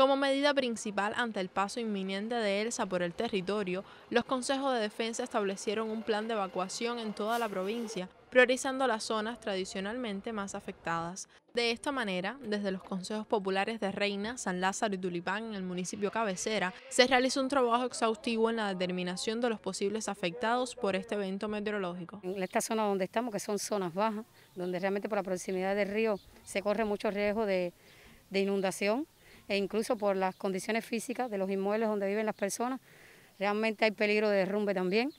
Como medida principal ante el paso inminente de Elsa por el territorio, los consejos de defensa establecieron un plan de evacuación en toda la provincia, priorizando las zonas tradicionalmente más afectadas. De esta manera, desde los consejos populares de Reina, San Lázaro y Tulipán en el municipio cabecera, se realizó un trabajo exhaustivo en la determinación de los posibles afectados por este evento meteorológico. En esta zona donde estamos, que son zonas bajas, donde realmente por la proximidad del río se corre mucho riesgo de, de inundación, e incluso por las condiciones físicas de los inmuebles donde viven las personas. Realmente hay peligro de derrumbe también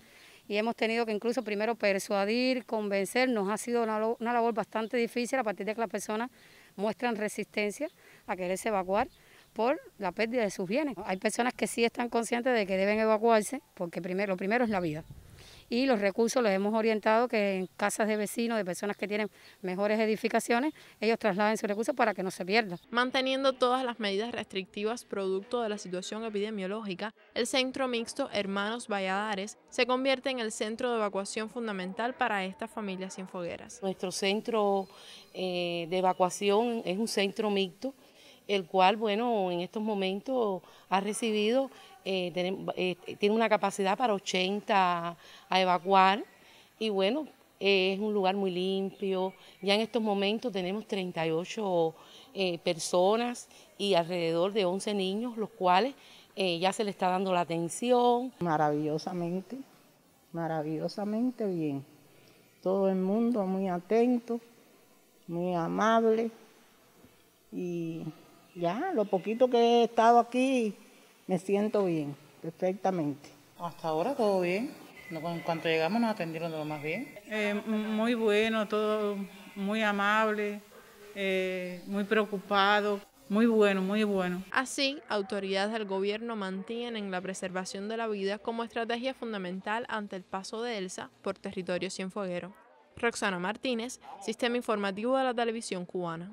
y hemos tenido que incluso primero persuadir, convencer, nos ha sido una, labor bastante difícil a partir de que las personas muestran resistencia a quererse evacuar por la pérdida de sus bienes. Hay personas que sí están conscientes de que deben evacuarse porque primero, lo primero es la vida y los recursos los hemos orientado que en casas de vecinos, de personas que tienen mejores edificaciones, ellos trasladen sus recursos para que no se pierdan. Manteniendo todas las medidas restrictivas producto de la situación epidemiológica, el Centro Mixto Hermanos Valladares se convierte en el centro de evacuación fundamental para estas familias sin fogueras. Nuestro centro eh, de evacuación es un centro mixto, el cual, bueno, en estos momentos ha recibido eh, eh, tiene una capacidad para 80 a evacuar y bueno, eh, es un lugar muy limpio. Ya en estos momentos tenemos 38 personas y alrededor de 11 niños, los cuales ya se le está dando la atención. Maravillosamente, maravillosamente bien. Todo el mundo muy atento, muy amable y ya, lo poquito que he estado aquí me siento bien, perfectamente. Hasta ahora todo bien. En cuanto llegamos nos atendieron todo más bien. Eh, muy bueno, todo muy amable, eh, muy preocupado. Muy bueno, muy bueno. Así, autoridades del gobierno mantienen la preservación de la vida como estrategia fundamental ante el paso de Elsa por territorio cienfueguero. Roxana Martínez, Sistema Informativo de la Televisión Cubana.